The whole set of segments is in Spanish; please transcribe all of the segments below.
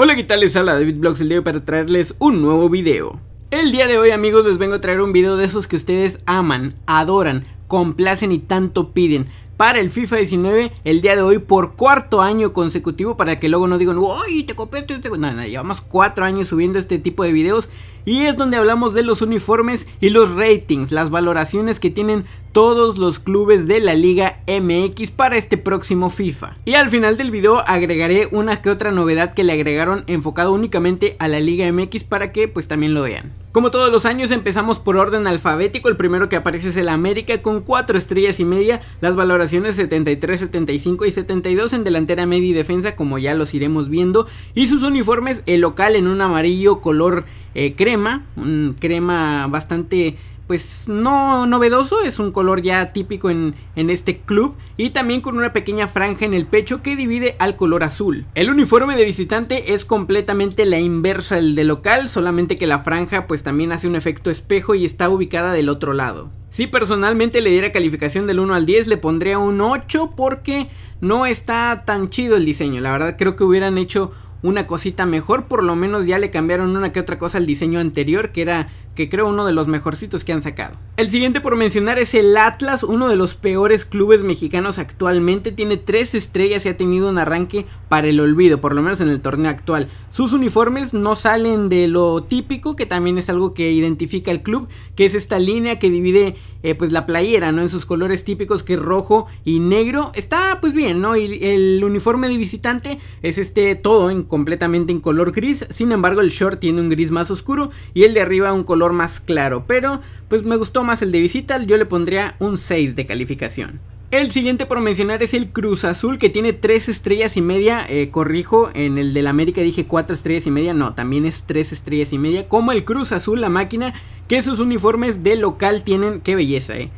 Hola, ¿qué tal? Les habla David Blogs el día para traerles un nuevo video. El día de hoy, amigos, les vengo a traer un video de esos que ustedes aman, adoran, complacen y tanto piden para el FIFA 19 el día de hoy por cuarto año consecutivo para que luego no digan, ¡Ay, te copé, Te... No, no, llevamos cuatro años subiendo este tipo de videos y es donde hablamos de los uniformes y los ratings, las valoraciones que tienen todos los clubes de la Liga MX para este próximo FIFA. Y al final del video agregaré una que otra novedad que le agregaron enfocado únicamente a la Liga MX para que pues también lo vean. Como todos los años empezamos por orden alfabético, el primero que aparece es el América con 4 estrellas y media, las valoraciones 73, 75 y 72 en delantera media y defensa como ya los iremos viendo y sus uniformes el local en un amarillo color eh, crema, un crema bastante pues no novedoso, es un color ya típico en, en, este club y también con una pequeña franja en el pecho que divide al color azul. El uniforme de visitante es completamente la inversa del de local, solamente que la franja pues también hace un efecto espejo y está ubicada del otro lado. Si personalmente le diera calificación del 1 al 10 le pondría un 8 porque no está tan chido el diseño, la verdad creo que hubieran hecho una cosita mejor, por lo menos ya le cambiaron una que otra cosa al diseño anterior, que era que creo uno de los mejorcitos que han sacado. El siguiente por mencionar es el Atlas, uno de los peores clubes mexicanos actualmente, tiene tres estrellas y ha tenido un arranque para el olvido, por lo menos en el torneo actual. Sus uniformes no salen de lo típico, que también es algo que identifica el club, que es esta línea que divide eh, pues la playera, ¿no? En sus colores típicos que es rojo y negro. Está pues bien, ¿no? Y el uniforme de visitante es este todo en, completamente en color gris, sin embargo el short tiene un gris más oscuro y el de arriba un color más claro, pero pues me gustó más el de visita, yo le pondría un 6 de calificación. El siguiente por mencionar es el Cruz Azul que tiene 3 estrellas y media, eh, corrijo, en el del América dije 4 estrellas y media, no, también es 3 estrellas y media, como el Cruz Azul, la máquina, que sus uniformes de local tienen, qué belleza, eh,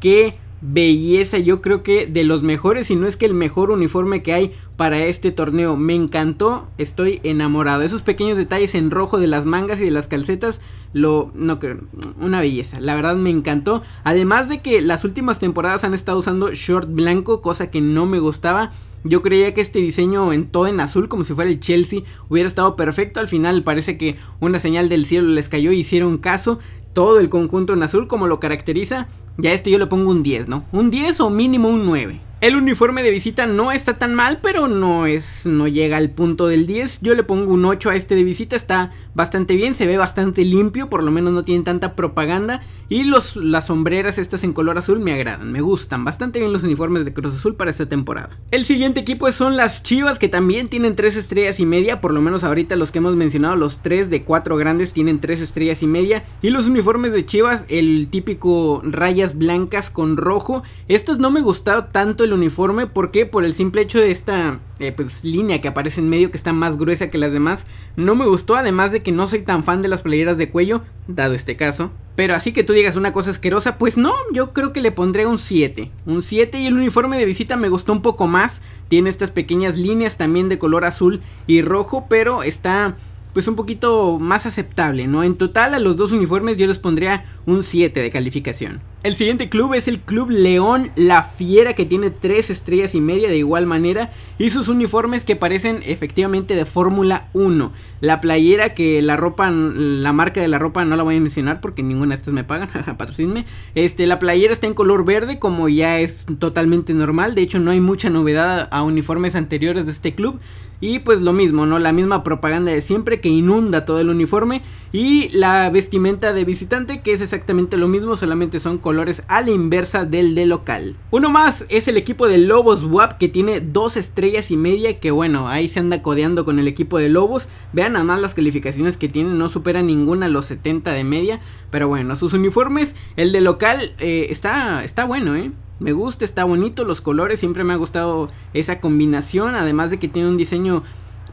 qué belleza, yo creo que de los mejores, y no es que el mejor uniforme que hay para este torneo. Me encantó, estoy enamorado. Esos pequeños detalles en rojo de las mangas y de las calcetas lo no creo, una belleza. La verdad me encantó. Además de que las últimas temporadas han estado usando short blanco, cosa que no me gustaba. Yo creía que este diseño en todo en azul, como si fuera el Chelsea, hubiera estado perfecto. Al final parece que una señal del cielo les cayó y hicieron caso. Todo el conjunto en azul, como lo caracteriza. Ya este yo le pongo un 10, ¿no? Un 10 o mínimo un 9. El uniforme de visita no está tan mal, pero no es no llega al punto del 10. Yo le pongo un 8 a este de visita, está bastante bien, se ve bastante limpio, por lo menos no tiene tanta propaganda y los las sombreras estas en color azul me agradan, me gustan bastante bien los uniformes de Cruz Azul para esta temporada. El siguiente equipo son las Chivas que también tienen 3 estrellas y media, por lo menos ahorita los que hemos mencionado, los 3 de 4 grandes tienen 3 estrellas y media y los uniformes de Chivas el típico rayas blancas con rojo. Estos no me gustaron tanto el uniforme, Porque Por el simple hecho de esta eh, pues, línea que aparece en medio que está más gruesa que las demás. No me gustó, además de que no soy tan fan de las playeras de cuello, dado este caso. Pero así que tú digas una cosa asquerosa, pues no, yo creo que le pondré un 7. Un 7 y el uniforme de visita me gustó un poco más. Tiene estas pequeñas líneas también de color azul y rojo, pero está pues un poquito más aceptable, ¿no? En total a los dos uniformes yo les pondría un 7 de calificación. El siguiente club es el Club León La Fiera que tiene 3 estrellas y media de igual manera y sus uniformes que parecen efectivamente de Fórmula 1. La playera que la ropa, la marca de la ropa no la voy a mencionar porque ninguna de estas me pagan, patrocinme. Este, la playera está en color verde como ya es totalmente normal, de hecho no hay mucha novedad a uniformes anteriores de este club. Y pues lo mismo, ¿no? La misma propaganda de siempre que inunda todo el uniforme. Y la vestimenta de visitante, que es exactamente lo mismo, solamente son colores a la inversa del de local. Uno más es el equipo de Lobos WAP que tiene dos estrellas y media que bueno, ahí se anda codeando con el equipo de Lobos. Vean nada más las calificaciones que tiene no supera ninguna los 70 de media, pero bueno, sus uniformes, el de local eh, está, está bueno, ¿eh? Me gusta, está bonito, los colores, siempre me ha gustado esa combinación, además de que tiene un diseño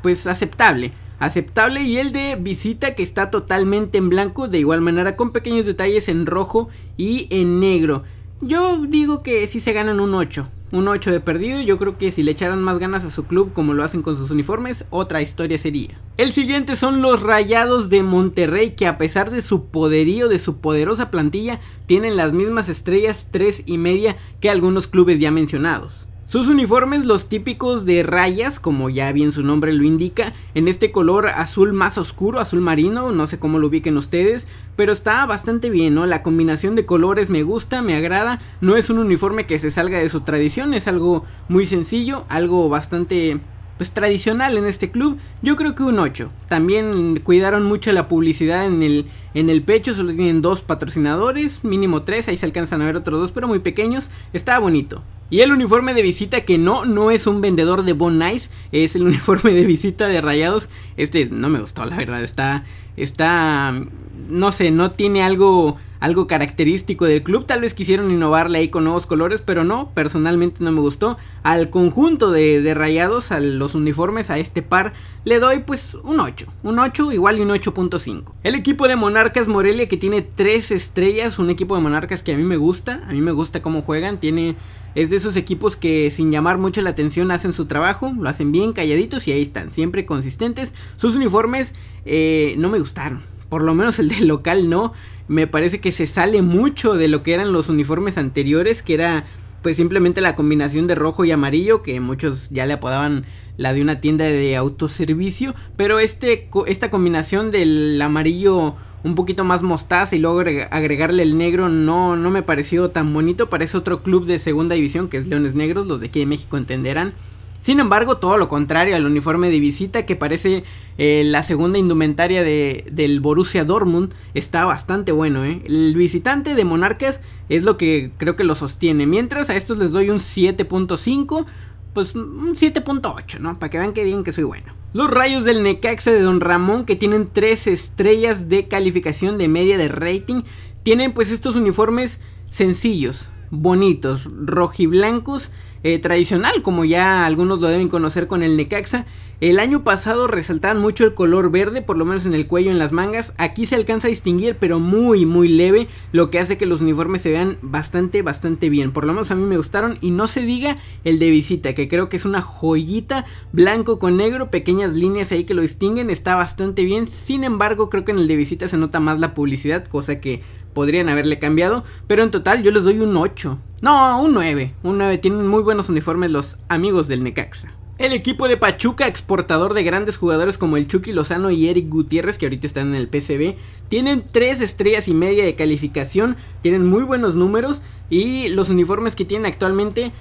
pues aceptable aceptable y el de visita que está totalmente en blanco de igual manera con pequeños detalles en rojo y en negro. Yo digo que si se ganan un 8, un 8 de perdido, yo creo que si le echaran más ganas a su club como lo hacen con sus uniformes, otra historia sería. El siguiente son los Rayados de Monterrey que a pesar de su poderío, de su poderosa plantilla, tienen las mismas estrellas 3 y media que algunos clubes ya mencionados. Sus uniformes, los típicos de rayas, como ya bien su nombre lo indica, en este color azul más oscuro, azul marino, no sé cómo lo ubiquen ustedes, pero está bastante bien, ¿no? La combinación de colores me gusta, me agrada, no es un uniforme que se salga de su tradición, es algo muy sencillo, algo bastante pues tradicional en este club. Yo creo que un 8. También cuidaron mucho la publicidad en el, en el pecho. Solo tienen dos patrocinadores, mínimo tres. Ahí se alcanzan a ver otros dos, pero muy pequeños. Está bonito. Y el uniforme de visita que no, no es un vendedor de Bon Nice, es el uniforme de visita de Rayados. Este no me gustó, la verdad, está, está, no sé, no tiene algo algo característico del club. Tal vez quisieron innovarle ahí con nuevos colores, pero no, personalmente no me gustó. Al conjunto de, rayados, a los uniformes, a este par, le doy pues un 8. Un 8 igual y un 8.5. El equipo de Monarcas Morelia que tiene 3 estrellas, un equipo de Monarcas que a mí me gusta, a mí me gusta cómo juegan, tiene... Es de esos equipos que sin llamar mucho la atención hacen su trabajo, lo hacen bien calladitos y ahí están, siempre consistentes. Sus uniformes eh, no me gustaron, por lo menos el del local no, me parece que se sale mucho de lo que eran los uniformes anteriores, que era pues simplemente la combinación de rojo y amarillo, que muchos ya le apodaban la de una tienda de autoservicio, pero este, esta combinación del amarillo un poquito más mostaza y luego agregarle el negro no, no me pareció tan bonito, parece otro club de segunda división que es Leones Negros, los de aquí de México entenderán. Sin embargo, todo lo contrario al uniforme de visita que parece eh, la segunda indumentaria de, del Borussia Dortmund, está bastante bueno. ¿eh? El visitante de Monarcas es lo que creo que lo sostiene. Mientras a estos les doy un 7.5 pues un 7.8, ¿no? Para que vean que digan que soy bueno. Los rayos del Necaxa de Don Ramón, que tienen 3 estrellas de calificación de media de rating, tienen pues estos uniformes sencillos, bonitos, rojiblancos, eh, tradicional, como ya algunos lo deben conocer con el Necaxa. El año pasado resaltaban mucho el color verde, por lo menos en el cuello, en las mangas. Aquí se alcanza a distinguir, pero muy, muy leve, lo que hace que los uniformes se vean bastante, bastante bien. Por lo menos a mí me gustaron y no se diga el de visita, que creo que es una joyita blanco con negro, pequeñas líneas ahí que lo distinguen, está bastante bien. Sin embargo, creo que en el de visita se nota más la publicidad, cosa que podrían haberle cambiado. Pero en total yo les doy un 8. No, un 9. Un 9. Tienen muy buenos uniformes los amigos del Necaxa. El equipo de Pachuca, exportador de grandes jugadores como el Chucky Lozano y Eric Gutiérrez, que ahorita están en el PCB, tienen 3 estrellas y media de calificación, tienen muy buenos números y los uniformes que tienen actualmente,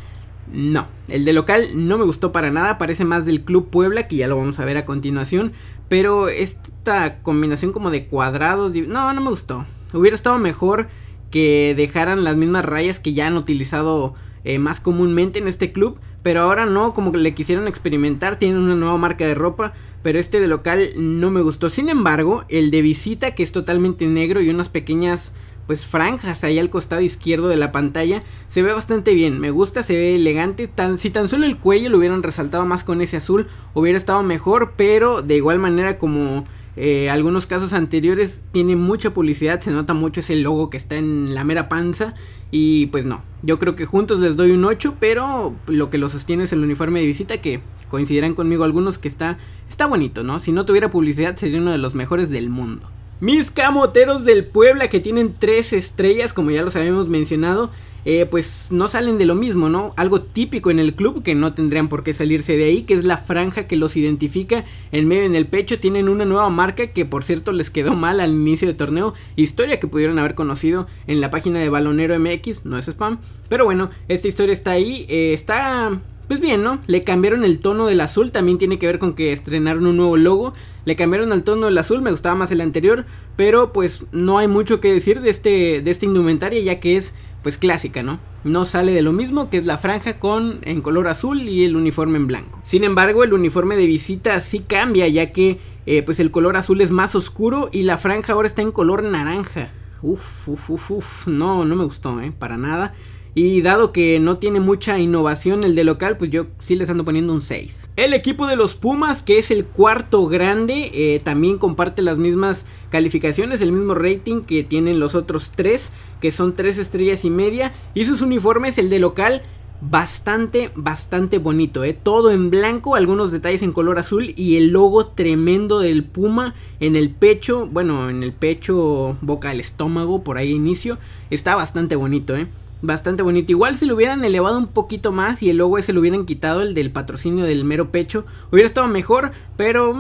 no. El de local no me gustó para nada, parece más del Club Puebla, que ya lo vamos a ver a continuación, pero esta combinación como de cuadrados, no, no me gustó. Hubiera estado mejor que dejaran las mismas rayas que ya han utilizado eh, más comúnmente en este club. Pero ahora no, como que le quisieron experimentar, tienen una nueva marca de ropa, pero este de local no me gustó. Sin embargo, el de visita, que es totalmente negro y unas pequeñas pues franjas ahí al costado izquierdo de la pantalla, se ve bastante bien, me gusta, se ve elegante, tan, si tan solo el cuello lo hubieran resaltado más con ese azul, hubiera estado mejor, pero de igual manera como eh, algunos casos anteriores tienen mucha publicidad, se nota mucho ese logo que está en la mera panza. Y pues no, yo creo que juntos les doy un 8, pero lo que lo sostiene es el uniforme de visita que coincidirán conmigo algunos que está, está bonito, ¿no? Si no tuviera publicidad sería uno de los mejores del mundo. Mis camoteros del Puebla que tienen tres estrellas, como ya los habíamos mencionado, eh, pues no salen de lo mismo, ¿no? Algo típico en el club que no tendrían por qué salirse de ahí, que es la franja que los identifica en medio en el pecho. Tienen una nueva marca que por cierto les quedó mal al inicio de torneo, historia que pudieron haber conocido en la página de Balonero MX, no es spam, pero bueno, esta historia está ahí, eh, está pues bien, ¿no? Le cambiaron el tono del azul, también tiene que ver con que estrenaron un nuevo logo. Le cambiaron el tono del azul, me gustaba más el anterior, pero pues no hay mucho que decir de este de esta indumentaria ya que es pues clásica, ¿no? No sale de lo mismo que es la franja con en color azul y el uniforme en blanco. Sin embargo, el uniforme de visita sí cambia ya que eh, pues el color azul es más oscuro y la franja ahora está en color naranja. Uf, uf, uf, uf, no, no me gustó, ¿eh? Para nada. Y dado que no tiene mucha innovación el de local, pues yo sí les ando poniendo un 6. El equipo de los Pumas, que es el cuarto grande, eh, también comparte las mismas calificaciones, el mismo rating que tienen los otros tres, que son tres estrellas y media. Y sus uniformes, el de local, bastante, bastante bonito, ¿eh? todo en blanco, algunos detalles en color azul y el logo tremendo del Puma en el pecho, bueno, en el pecho, boca, el estómago, por ahí inicio, está bastante bonito, ¿eh? bastante bonito. Igual si lo hubieran elevado un poquito más y el logo ese lo hubieran quitado, el del patrocinio del mero pecho, hubiera estado mejor, pero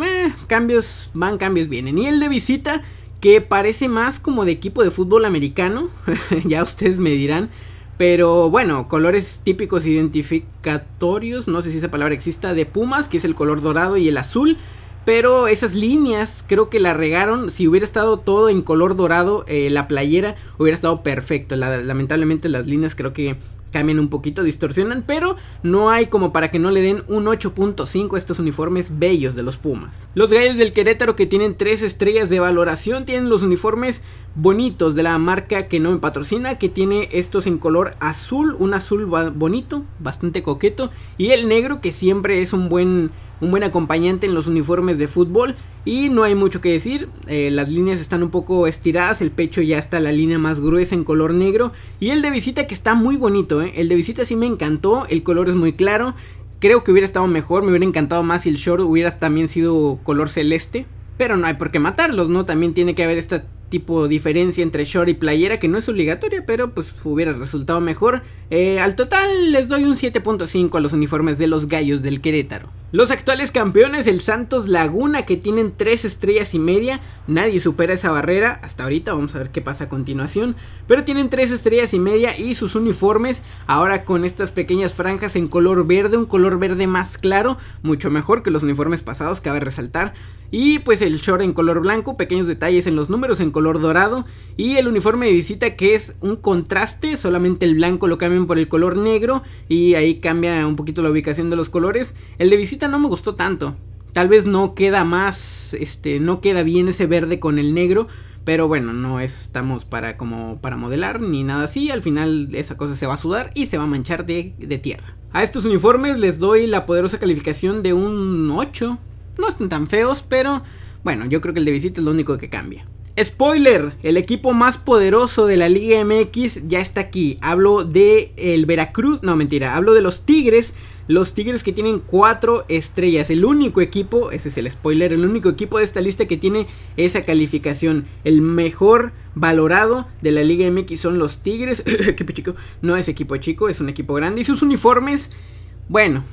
cambios van, cambios vienen. Y el de visita, que parece más como de equipo de fútbol americano, ya ustedes me dirán. Pero bueno, colores típicos identificatorios, no sé si esa palabra exista, de Pumas, que es el color dorado y el azul. Pero esas líneas creo que la regaron. Si hubiera estado todo en color dorado, eh, la playera hubiera estado perfecto. lamentablemente las líneas creo que cambian un poquito, distorsionan, pero no hay como para que no le den un 8.5 a estos uniformes bellos de los Pumas. Los gallos del Querétaro que tienen 3 estrellas de valoración tienen los uniformes bonitos de la marca que no me patrocina, que tiene estos en color azul, un azul bonito, bastante coqueto, y el negro que siempre es un buen un buen acompañante en los uniformes de fútbol y no hay mucho que decir, eh, las líneas están un poco estiradas, el pecho ya está la línea más gruesa en color negro y el de visita que está muy bonito, eh. el de visita sí me encantó, el color es muy claro, creo que hubiera estado mejor, me hubiera encantado más si el short hubiera también sido color celeste, pero no hay por qué matarlos, ¿no? También tiene que haber esta tipo de diferencia entre short y playera que no es obligatoria, pero pues hubiera resultado mejor. Eh, al total les doy un 7.5 a los uniformes de los gallos del Querétaro. Los actuales campeones, el Santos Laguna, que tienen 3 estrellas y media. Nadie supera esa barrera hasta ahorita, vamos a ver qué pasa a continuación. Pero tienen 3 estrellas y media y sus uniformes ahora con estas pequeñas franjas en color verde, un color verde más claro, mucho mejor que los uniformes pasados, cabe resaltar. Y pues el short en color blanco, pequeños detalles en los números en color dorado. Y el uniforme de visita que es un contraste, solamente el blanco lo cambian por el color negro y ahí cambia un poquito la ubicación de los colores. El de visita no me gustó tanto. Tal vez no queda más, este, no queda bien ese verde con el negro, pero bueno, no estamos para como para modelar ni nada así, al final esa cosa se va a sudar y se va a manchar de, tierra. A estos uniformes les doy la poderosa calificación de un 8. No están tan feos, pero bueno, yo creo que el de visita es lo único que cambia. Spoiler, el equipo más poderoso de la Liga MX ya está aquí. Hablo de el Veracruz, no mentira, hablo de los Tigres, los Tigres que tienen cuatro estrellas. El único equipo, ese es el spoiler, el único equipo de esta lista que tiene esa calificación. El mejor valorado de la Liga MX son los Tigres. equipo chico, no es equipo chico, es un equipo grande y sus uniformes, bueno,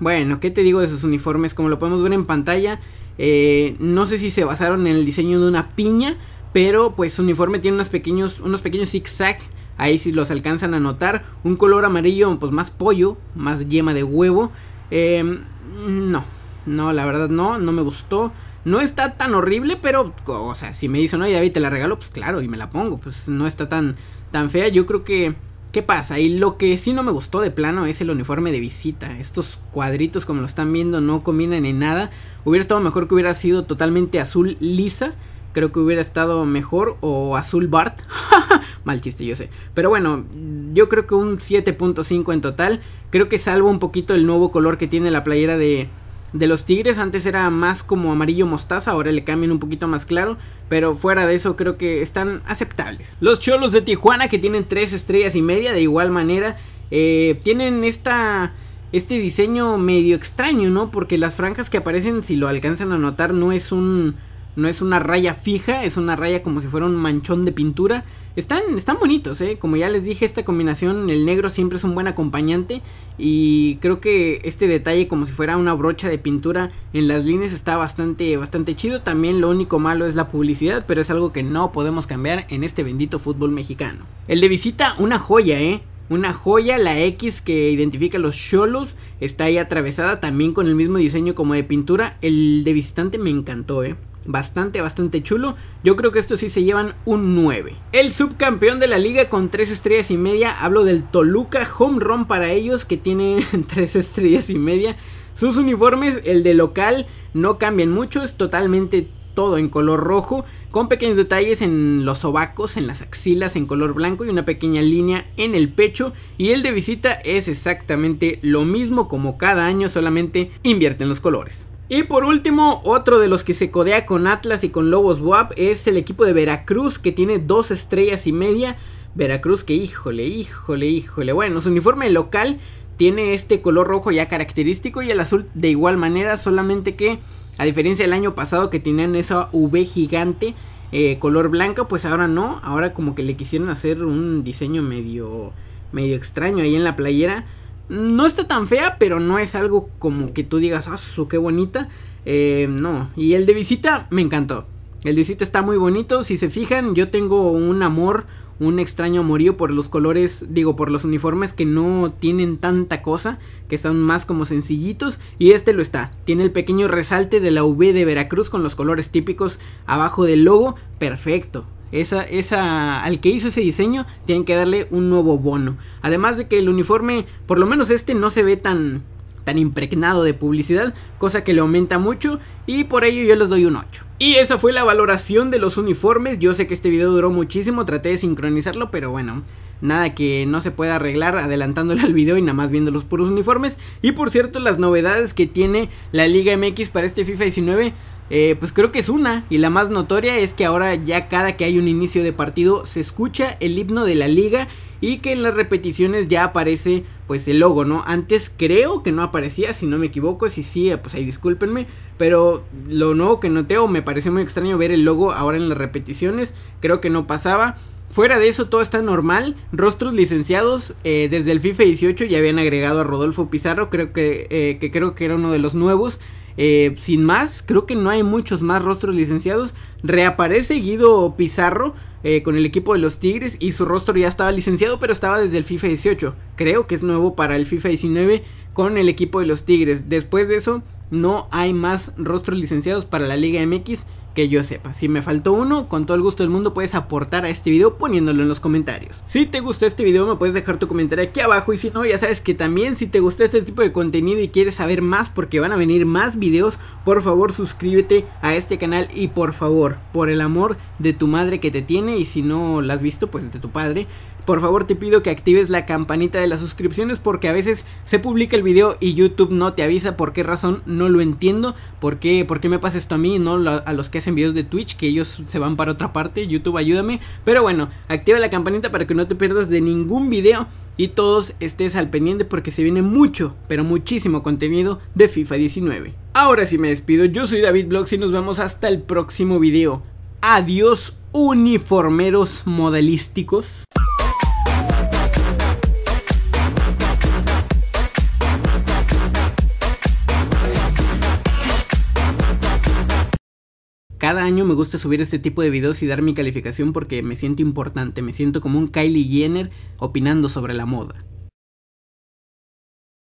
bueno, ¿qué te digo de sus uniformes? Como lo podemos ver en pantalla, eh, no sé si se basaron en el diseño de una piña, pero pues su uniforme tiene unos pequeños, unos pequeños zigzag. Ahí si los alcanzan a notar. Un color amarillo, pues más pollo, más yema de huevo. Em, no, no, la verdad no, no me gustó. No está tan horrible, pero, o sea, si me dicen, oye David, te la regalo, pues claro, y me la pongo. Pues no está tan, tan fea. Yo creo que ¿Qué pasa? Y lo que sí no me gustó de plano es el uniforme de visita. Estos cuadritos como lo están viendo no combinan en nada. Hubiera estado mejor que hubiera sido totalmente azul lisa. Creo que hubiera estado mejor. O azul Bart. Mal chiste, yo sé. Pero bueno, yo creo que un 7.5 en total. Creo que salvo un poquito el nuevo color que tiene la playera de de los Tigres. Antes era más como amarillo mostaza, ahora le cambian un poquito más claro. Pero fuera de eso creo que están aceptables. Los Cholos de Tijuana que tienen tres estrellas y media de igual manera. Eh, tienen esta, este diseño medio extraño, ¿no? Porque las franjas que aparecen, si lo alcanzan a notar, no es un no es una raya fija, es una raya como si fuera un manchón de pintura. Están, están bonitos, ¿eh? Como ya les dije, esta combinación, el negro siempre es un buen acompañante. Y creo que este detalle, como si fuera una brocha de pintura en las líneas, está bastante, bastante chido. También lo único malo es la publicidad, pero es algo que no podemos cambiar en este bendito fútbol mexicano. El de visita, una joya, ¿eh? una joya, la X que identifica los cholos, está ahí atravesada también con el mismo diseño como de pintura. El de visitante me encantó, eh bastante, bastante chulo. Yo creo que estos sí se llevan un 9. El subcampeón de la liga con 3 estrellas y media, hablo del Toluca Home Run para ellos que tiene 3 estrellas y media. Sus uniformes, el de local, no cambian mucho, es totalmente todo en color rojo, con pequeños detalles en los sobacos, en las axilas en color blanco y una pequeña línea en el pecho. Y el de visita es exactamente lo mismo como cada año, solamente invierten los colores. Y por último, otro de los que se codea con Atlas y con Lobos WAP es el equipo de Veracruz que tiene dos estrellas y media. Veracruz que híjole, híjole, híjole. Bueno, su uniforme local tiene este color rojo ya característico y el azul de igual manera, solamente que a diferencia del año pasado que tenían esa V gigante eh, color blanca, pues ahora no, ahora como que le quisieron hacer un diseño medio, medio extraño ahí en la playera no está tan fea, pero no es algo como que tú digas, ah, su qué bonita. Eh, no, y el de visita me encantó. El de visita está muy bonito. Si se fijan, yo tengo un amor, un extraño amorío por los colores, digo, por los uniformes que no tienen tanta cosa, que son más como sencillitos, y este lo está. Tiene el pequeño resalte de la V de Veracruz con los colores típicos abajo del logo, perfecto. Esa, esa, al que hizo ese diseño, tienen que darle un nuevo bono. Además de que el uniforme, por lo menos este, no se ve tan, tan impregnado de publicidad, cosa que le aumenta mucho y por ello yo les doy un 8. Y esa fue la valoración de los uniformes, yo sé que este video duró muchísimo, traté de sincronizarlo, pero bueno, nada que no se pueda arreglar adelantándole al video y nada más por los puros uniformes. Y por cierto, las novedades que tiene la Liga MX para este FIFA 19 eh, pues creo que es una y la más notoria es que ahora ya cada que hay un inicio de partido se escucha el himno de la liga y que en las repeticiones ya aparece pues el logo, ¿no? Antes creo que no aparecía, si no me equivoco, si sí, eh, pues ahí discúlpenme, pero lo nuevo que noté me pareció muy extraño ver el logo ahora en las repeticiones, creo que no pasaba. Fuera de eso todo está normal, rostros licenciados eh, desde el FIFA 18 ya habían agregado a Rodolfo Pizarro, creo que, eh, que creo que era uno de los nuevos, eh, sin más, creo que no hay muchos más rostros licenciados. Reaparece Guido Pizarro eh, con el equipo de los Tigres y su rostro ya estaba licenciado, pero estaba desde el FIFA 18. Creo que es nuevo para el FIFA 19 con el equipo de los Tigres. Después de eso, no hay más rostros licenciados para la Liga MX que yo sepa. Si me faltó uno, con todo el gusto del mundo puedes aportar a este video poniéndolo en los comentarios. Si te gustó este video me puedes dejar tu comentario aquí abajo y si no ya sabes que también si te gustó este tipo de contenido y quieres saber más porque van a venir más videos, por favor suscríbete a este canal y por favor, por el amor de tu madre que te tiene y si no la has visto pues de tu padre, por favor te pido que actives la campanita de las suscripciones porque a veces se publica el video y YouTube no te avisa por qué razón, no lo entiendo, por qué, por qué me pasa esto a mí, y no a los que hacen videos de Twitch, que ellos se van para otra parte, YouTube ayúdame, pero bueno, activa la campanita para que no te pierdas de ningún video y todos estés al pendiente porque se viene mucho, pero muchísimo contenido de FIFA 19. Ahora sí me despido, yo soy David Blogs y nos vemos hasta el próximo video. Adiós uniformeros modelísticos. Cada año me gusta subir este tipo de videos y dar mi calificación porque me siento importante, me siento como un Kylie Jenner opinando sobre la moda.